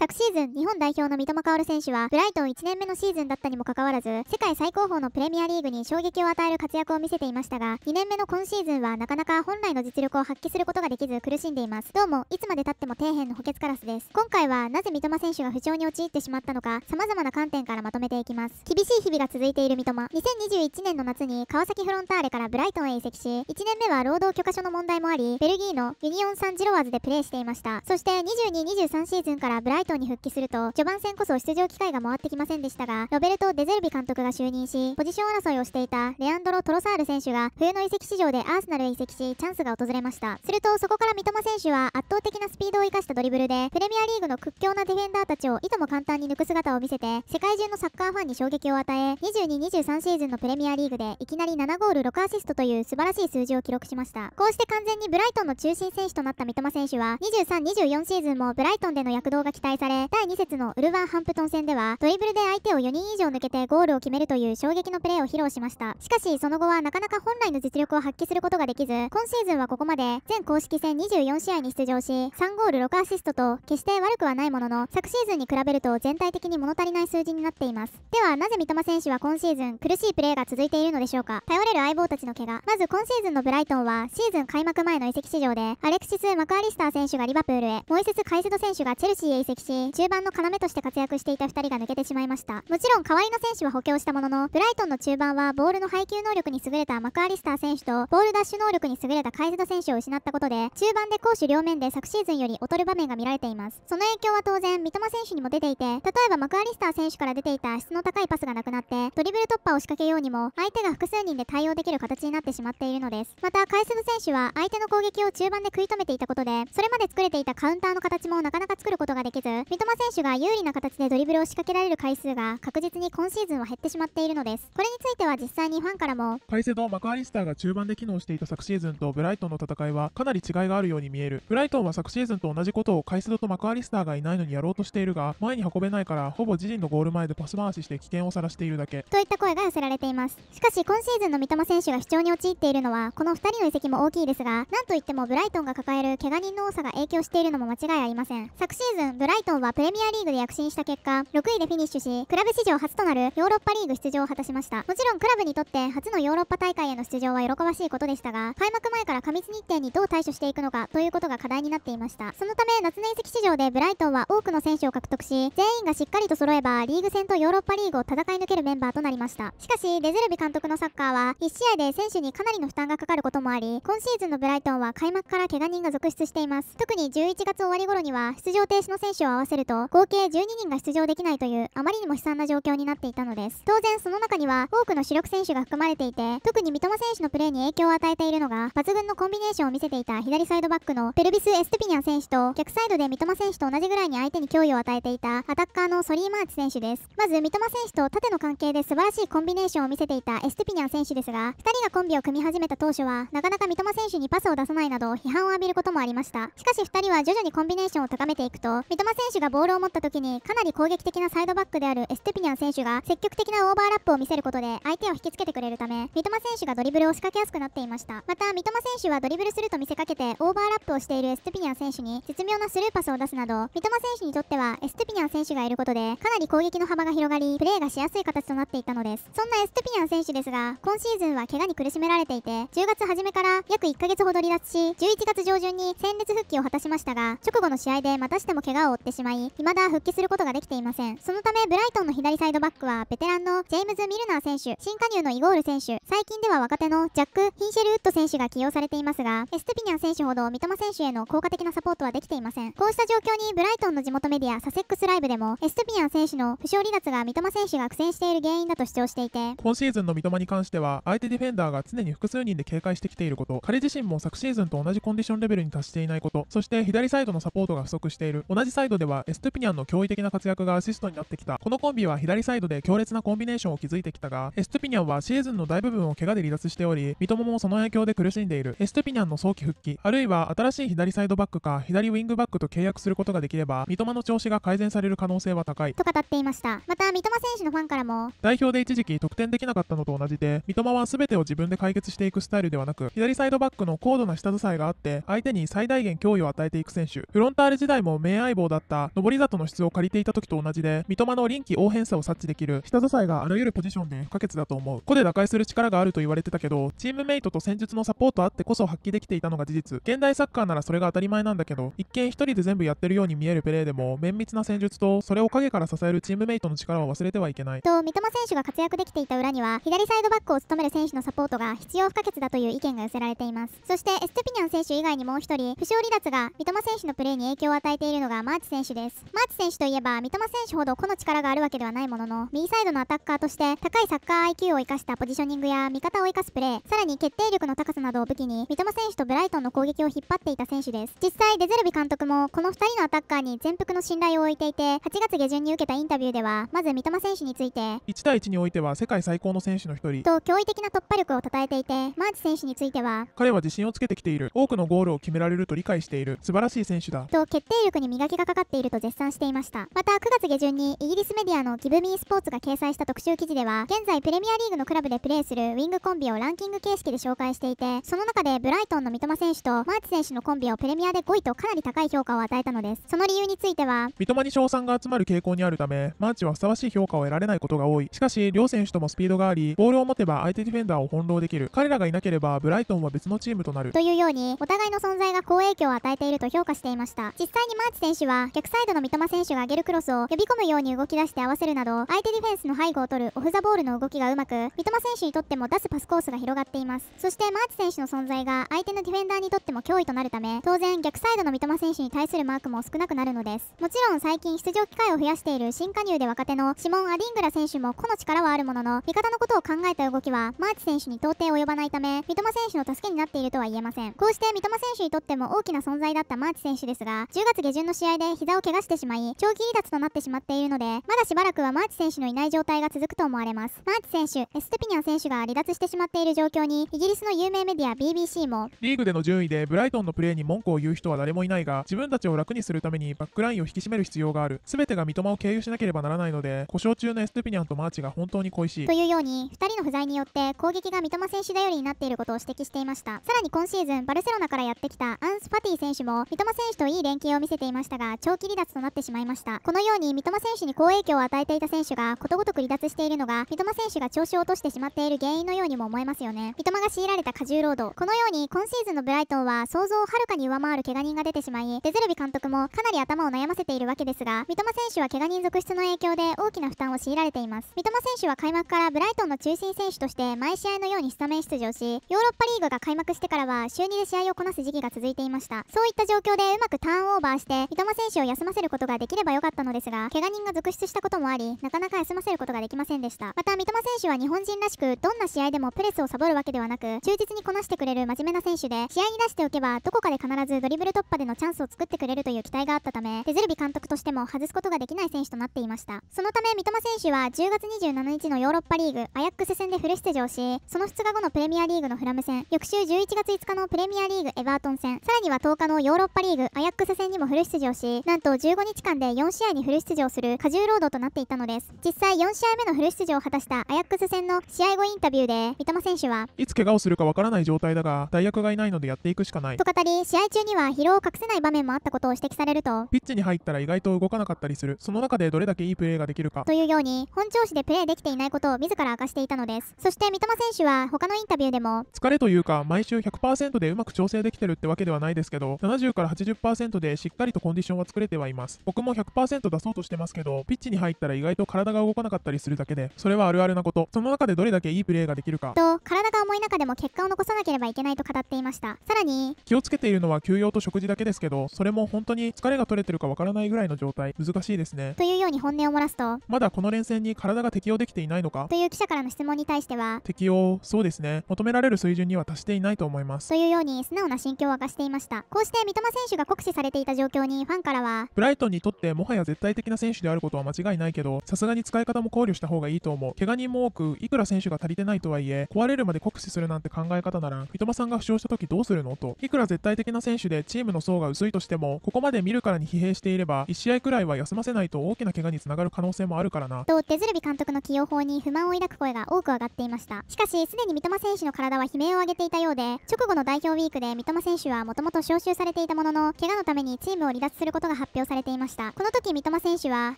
昨シーズン日本代表の三笘薫選手はブライトン1年目のシーズンだったにもかかわらず世界最高峰のプレミアリーグに衝撃を与える活躍を見せていましたが2年目の今シーズンはなかなか本来の実力を発揮することができず苦しんでいますどうもいつまでたっても底辺の補欠カラスです今回はなぜ三笘選手が不調に陥ってしまったのか様々な観点からまとめていきます厳しい日々が続いている三笘2021年の夏に川崎フロンターレからブライトンへ移籍し1年目は労働許可書の問題もありベルギーのユニオン・サンジロワーズでプレーしていましたそして2223シーズンからブライトントに復帰すると、序盤戦こそ出場機会が回ってきませんでしたが、ロベルト・デゼルビ監督が就任し、ポジション争いをしていたレアンドロ・トロサール選手が、冬の移籍市場でアーセナルへ移籍し、チャンスが訪れました。すると、そこから三笘選手は圧倒的なスピードを生かしたドリブルで、プレミアリーグの屈強なディフェンダーたちをいとも簡単に抜く姿を見せて、世界中のサッカーファンに衝撃を与え、22、23シーズンのプレミアリーグで、いきなり7ゴール6アシストという素晴らしい数字を記録しました。こうして完全にブライトンの中心選手となった三笘選手は、23、24シーズンもブライトンでの躍動が期待され、第2節のウルヴァンハンプトン戦では、ドリブルで相手を4人以上抜けてゴールを決めるという衝撃のプレーを披露しました。しかし、その後はなかなか本来の実力を発揮することができず、今シーズンはここまで、全公式戦24試合に出場し、3ゴール6アシストと、決して悪くはないものの、昨シーズンに比べると全体的に物足りない数字になっています。では、なぜ三笘選手は今シーズン苦しいプレーが続いているのでしょうか頼れる相棒たちの怪我。まず今シーズンのブライトンは、シーズン開幕前の移籍市場で、アレクシス・マクアリスター選手がリバプールへ、モイセス・カイセド選手がチェルシーへ移籍し、し、中盤の要として活躍していた2人が抜けてしまいました。もちろん河合の選手は補強したものの、ブライトンの中盤はボールの配球能力に優れたマクアリスター選手と、ボールダッシュ能力に優れたカイセド選手を失ったことで、中盤で攻守両面で昨シーズンより劣る場面が見られています。その影響は当然、三笘選手にも出ていて、例えばマクアリスター選手から出ていた質の高いパスがなくなって、ドリブル突破を仕掛けようにも、相手が複数人で対応できる形になってしまっているのです。また、カイセド選手は相手の攻撃を中盤で食い止めていたことで、それまで作れていたカウンターの形もなかなか作ることができず、三笘選手が有利な形でドリブルを仕掛けられる回数が確実に今シーズンは減ってしまっているのですこれについては実際にファンからもカイセド・マクアリスターが中盤で機能していた昨シーズンとブライトンの戦いはかなり違いがあるように見えるブライトンは昨シーズンと同じことをカイセドとマクアリスターがいないのにやろうとしているが前に運べないからほぼ自陣のゴール前でパス回しして危険をさらしているだけといった声が寄せられていますしかし今シーズンの三笘選手が主張に陥っているのはこの2人の移籍も大きいですがなんといってもブライトンが抱える怪我人の多さが影響しているのも間違いありません昨シーズンブライトトンはプレミアリーグで躍進した結果、6位でフィニッシュし、クラブ史上初となるヨーロッパリーグ出場を果たしました。もちろんクラブにとって初のヨーロッパ大会への出場は喜ばしいことでしたが、開幕前から過密日程にどう対処していくのかということが課題になっていました。そのため、夏の移籍市場でブライトンは多くの選手を獲得し、全員がしっかりと揃えば、リーグ戦とヨーロッパリーグを戦い抜けるメンバーとなりました。しかし、デゼルビ監督のサッカーは、1試合で選手にかなりの負担がかかることもあり、今シーズンのブライトンは開幕から怪我人が続出しています。特に11月終わり頃には、出場停止の選手を合わせると合計12人が出場できないというあまりにも悲惨な状況になっていたのです当然その中には多くの主力選手が含まれていて特に三笘選手のプレーに影響を与えているのが抜群のコンビネーションを見せていた左サイドバックのペルビス・エステゥピニャン選手と逆サイドで三笘選手と同じぐらいに相手に脅威を与えていたアタッカーのソリー・マーチ選手ですまず三笘選手と縦の関係で素晴らしいコンビネーションを見せていたエステゥピニャン選手ですが2人がコンビを組み始めた当初はなかなか三笘選手にパスを出さないなど批判を浴びることもありましたしかし2人は徐々にコンビネーションを高めていくと三笘選選手がボールを持った時にかなり攻撃的なサイドバックであるエステピニャン選手が積極的なオーバーラップを見せることで相手を引きつけてくれるため三笘選手がドリブルを仕掛けやすくなっていましたまた三笘選手はドリブルすると見せかけてオーバーラップをしているエステピニャン選手に絶妙なスルーパスを出すなど三笘選手にとってはエステピニャン選手がいることでかなり攻撃の幅が広がりプレーがしやすい形となっていたのですそんなエステピニャン選手ですが今シーズンは怪我に苦しめられていて10月初めから約1ヶ月ほど離脱し11月上旬に戦列復帰を果たしましたが直後の試合でまたしても怪我を負ってってしまい、未だ復帰することができていません。そのため、ブライトンの左サイドバックは、ベテランのジェームズ・ミルナー選手、新加入のイゴール選手、最近では若手のジャック・ヒンシェル・ウッド選手が起用されていますが、エステピニャン選手ほど三笘選手への効果的なサポートはできていません。こうした状況に、ブライトンの地元メディア、サセックスライブでも、エステピニャン選手の負傷離脱が三笘選手が苦戦している原因だと主張していて、今シーズンの三笘に関しては、相手ディフェンダーが常に複数人で警戒してきていること、彼自身も昨シーズンと同じコンディションレベルに達していないこと、そして左サイドのサポートが不足している、同じサイドドではエストゥピニャンの驚異的な活躍がアシストになってきた。このコンビは左サイドで強烈なコンビネーションを築いてきたが、エストゥピニャンはシーズンの大部分を怪我で離脱しており、三笘もその影響で苦しんでいる。エストゥピニャンの早期復帰、あるいは新しい左サイドバックか左ウィングバックと契約することができれば、三笘の調子が改善される可能性は高い。と語っていました。また、三笘選手のファンからも、代表で一時期得点できなかったのと同じで、三笘は全てを自分で解決していくスタイルではなく、左サイドバックの高度な下支えがあって、相手に最大限脅威を与えていく選手。フロンターレ時代も名相棒だったった上り里の質を借りていた時と同じで、三笘の臨機応変さを察知できる、下支えがあらゆるポジションで不可欠だと思う。個で打開する力があると言われてたけど、チームメイトと戦術のサポートあってこそ発揮できていたのが事実。現代サッカーならそれが当たり前なんだけど、一見一人で全部やってるように見えるプレーでも、綿密な戦術と、それを陰から支えるチームメイトの力を忘れてはいけない。と、三笘選手が活躍できていた裏には、左サイドバックを務める選手のサポートが必要不可欠だという意見が寄せられています。そして、エステピニャン選手以外にもう一人、負傷離脱が三笘選手のプレーに影響を与えているのがマーチ選手選手ですマーチ選手といえば三笘選手ほど個の力があるわけではないものの右サイドのアタッカーとして高いサッカー IQ を生かしたポジショニングや味方を生かすプレーさらに決定力の高さなどを武器に三笘選手とブライトンの攻撃を引っ張っていた選手です実際デゼルビ監督もこの2人のアタッカーに全幅の信頼を置いていて8月下旬に受けたインタビューではまず三笘選手について1対1においては世界最高の選手の1人と驚異的な突破力を称えていてマーチ選手については彼は自信をつけてきている多くのゴールを決められると理解している素晴らしい選手だと決定力に磨きがかかっっていると絶賛していましたまた9月下旬にイギリスメディアのギブミースポーツが掲載した特集記事では現在プレミアリーグのクラブでプレーするウィングコンビをランキング形式で紹介していてその中でブライトンの三笘選手とマーチ選手のコンビをプレミアで5位とかなり高い評価を与えたのですその理由については三笘に賞賛が集まる傾向にあるためマーチはふさわしい評価を得られないことが多いしかし両選手ともスピードがありボールを持てば相手ディフェンダーを翻弄できる彼らがいなければブライトンは別のチームとなるというようにお互いの存在が好影響を与えていると評価していました実際にマーチ選手は逆サイドの三笘選手が上げるクロスを呼び込むように動き出して合わせるなど、相手ディフェンスの背後を取るオフザボールの動きがうまく、三笘選手にとっても出すパスコースが広がっています。そしてマーチ選手の存在が相手のディフェンダーにとっても脅威となるため、当然逆サイドの三笘選手に対するマークも少なくなるのです。もちろん最近出場機会を増やしている新加入で若手のシモン・アディングラ選手も個の力はあるものの、味方のことを考えた動きはマーチ選手に到底及ばないため、三笘選手の助けになっているとは言えません。こうして三笘選手にとっても大きな存在だったマーチ選手ですが、10月下旬の試合で膝を怪我してしまい、長期離脱となってしまっているので、まだしばらくはマーチ選手のいない状態が続くと思われます。マーチ選手、エステピニャン選手が離脱してしまっている状況に、イギリスの有名メディア BBC も、リーグでの順位でブライトンのプレーに文句を言う人は誰もいないが、自分たちを楽にするためにバックラインを引き締める必要がある。全てが三笘を経由しなければならないので、故障中のエステピニャンとマーチが本当に恋しい。というように、2人の不在によって攻撃が三笘選手頼りになっていることを指摘していました。さらに今シーズン、バルセロナからやってきたアンス・ファティ選手も、三笘選手といい連携を見せていましたが、長き離脱となってしまいましたこのように三笘選手に好影響を与えていた選手がことごとく離脱しているのが三笘選手が調子を落としてしまっている原因のようにも思えますよね三笘が強いられた過重労働このように今シーズンのブライトンは想像をはるかに上回る怪我人が出てしまいデゼルビ監督もかなり頭を悩ませているわけですが三笘選手は怪我人続出の影響で大きな負担を強いられています三笘選手は開幕からブライトンの中心選手として毎試合のようにスタメン出場しヨーロッパリーグが開幕してからは週2で試合をこなす時期が続いていましたそういった状況でうまくターンオーバーして三笘選手を休ませることができればよかったのですが、怪我人が続出したこともあり、なかなか休ませることができませんでした。また、三笘選手は日本人らしく、どんな試合でもプレスをサボるわけではなく、忠実にこなしてくれる真面目な選手で、試合に出しておけば、どこかで必ずドリブル突破でのチャンスを作ってくれるという期待があったため、デゼルビ監督としても外すことができない選手となっていました。そのため、三笘選手は10月27日のヨーロッパリーグ、アヤックス戦でフル出場し、その2日後のプレミアリーグのフラム戦、翌週11月5日のプレミアリーグエバートン戦、さらには10日のヨーロッパリーグ、アヤックス戦にもフル出場し、なんと15日間で4試合にフル出場する過重労働となっていたのです実際4試合目のフル出場を果たしたアヤックス戦の試合後インタビューで三笘選手はいつ怪我をするかわからない状態だが代役がいないのでやっていくしかないと語り試合中には疲労を隠せない場面もあったことを指摘されるとピッチに入ったら意外と動かなかったりするその中でどれだけいいプレーができるかというように本調子でプレーできていないことを自ら明かしていたのですそして三笘選手は他のインタビューでも疲れというか毎週100%でうまく調整できてるってわけではないですけど70から80%でしっかりとコンディションは作れてはいます。僕も100%出そうとしてますけど、ピッチに入ったら意外と体が動かなかったりするだけで、それはあるあるなこと。その中でどれだけいいプレーができるか。と、体が重い中でも結果を残さなければいけないと語っていました。さらに、気をつけているのは休養と食事だけですけど、それも本当に疲れが取れてるかわからないぐらいの状態、難しいですね。というように本音を漏らすと、まだこの連戦に体が適応できていないのかという記者からの質問に対しては、適応、そうですね、求められる水準には達していないと思います。というように、素直な心境を明かしていました。こうして三笘選手が酷使されていた状況に、ファンからはブライトンにとってもはや絶対的な選手であることは間違いないけどさすがに使い方も考慮した方がいいと思う怪我人も多くいくら選手が足りてないとはいえ壊れるまで酷使するなんて考え方なら三笘さんが負傷した時どうするのといくら絶対的な選手でチームの層が薄いとしてもここまで見るからに疲弊していれば1試合くらいは休ませないと大きな怪我につながる可能性もあるからなと手鶴監督の起用法に不満を抱く声が多く上がっていましたしかしすでに三笘選手の体は悲鳴を上げていたようで直後の代表ウィークで三笘選手はもともと招集されていたものの怪我のためにチームを離脱することが発表されていましたこの時三笘選手は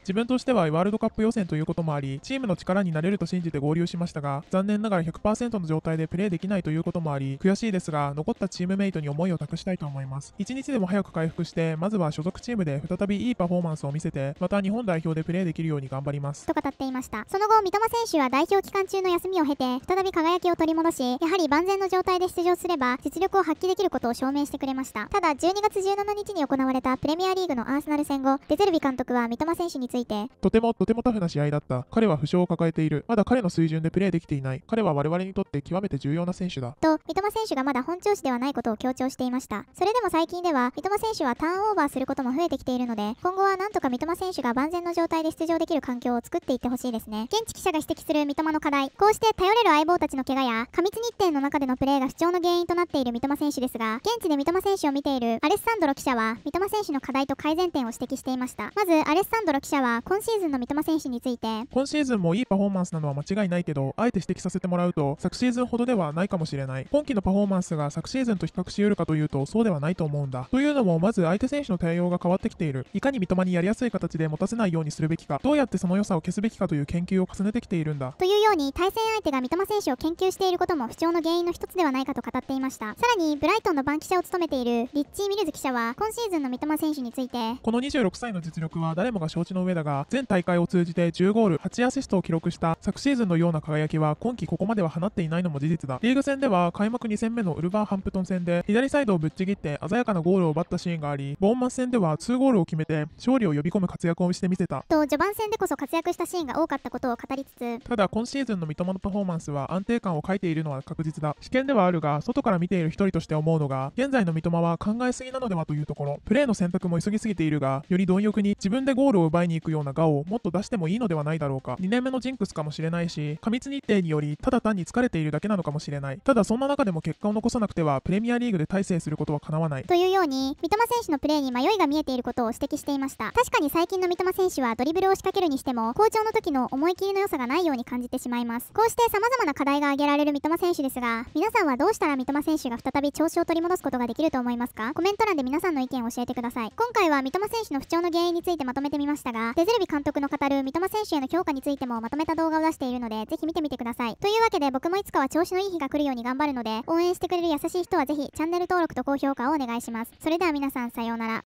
自分としてはワールドカップ予選ということもありチームの力になれると信じて合流しましたが残念ながら100%の状態でプレーできないということもあり悔しいですが残ったチームメイトに思いを託したいと思います1日でも早く回復してまずは所属チームで再びいいパフォーマンスを見せてまた日本代表でプレーできるように頑張りますと語っていましたその後三笘選手は代表期間中の休みを経て再び輝きを取り戻しやはり万全の状態で出場すれば実力を発揮できることを証明してくれましたただ12月17日に行われたプレミアリーグのアーセナル戦後、デゼルビ監督は三笘選手について、とてもとてもタフな試合だった。彼は負傷を抱えている。まだ彼の水準でプレーできていない。彼は我々にとって極めて重要な選手だ。と、三笘選手がまだ本調子ではないことを強調していました。それでも最近では、三笘選手はターンオーバーすることも増えてきているので、今後はなんとか三笘選手が万全の状態で出場できる環境を作っていってほしいですね。現地記者が指摘する三笘の課題。こうして頼れる相棒たちの怪我や、過密日程の中でのプレーが不調の原因となっている三笘選手ですが、現地で三笘選手を見ているアレッサンドロ記者は、三笘選手の課題と改善前点を指摘していましたまずアレッサンドロ記者は今シーズンの三笘選手について今シーズンもいいパフォーマンスなのは間違いないけどあえて指摘させてもらうと昨シーズンほどではないかもしれない今季のパフォーマンスが昨シーズンと比較し得るかというとそうではないと思うんだというのもまず相手選手の対応が変わってきているいかに三笘にやりやすい形で持たせないようにするべきかどうやってその良さを消すべきかという研究を重ねてきているんだというように対戦相手が三笘選手を研究していることも不調の原因の一つではないかと語っていましたさらにブライトンの番記者を務めているリッチー・ミルズ記者は今シーズンの三笘選手についてこの26歳の実力は誰もが承知の上だが、全大会を通じて10ゴール、8アシストを記録した昨シーズンのような輝きは今季ここまでは放っていないのも事実だ。リーグ戦では開幕2戦目のウルバーハンプトン戦で左サイドをぶっちぎって鮮やかなゴールを奪ったシーンがあり、ボーンマス戦では2ゴールを決めて勝利を呼び込む活躍をしてみせた。と、序盤戦でこそ活躍したシーンが多かったことを語りつつ、ただ今シーズンの三笘のパフォーマンスは安定感を欠いているのは確実だ。試験ではあるが、外から見ている一人として思うのが、現在の三笘は考えすぎなのではというところ、プレーの選択も急ぎすぎてているが、より貪欲に自分でゴールを奪いに行くようなガをもっと出してもいいのではないだろうか。2年目のジンクスかもしれないし、過密日程によりただ単に疲れているだけなのかもしれない。ただそんな中でも結果を残さなくては、プレミアリーグで大成することは叶わない。というように、三笘選手のプレーに迷いが見えていることを指摘していました。確かに最近の三笘選手はドリブルを仕掛けるにしても、好調の時の思い切りの良さがないように感じてしまいます。こうして様々な課題が挙げられる三笘選手ですが、皆さんはどうしたら三笘選手が再び調子を取り戻すことができると思いますかコメント欄で皆さんの意見を教えてください。今回は三笘選手の不調の原因についてまとめてみましたが、デゼルビ監督の語る三笘選手への評価についてもまとめた動画を出しているので、ぜひ見てみてください。というわけで僕もいつかは調子のいい日が来るように頑張るので、応援してくれる優しい人はぜひチャンネル登録と高評価をお願いします。それでは皆さんさようなら。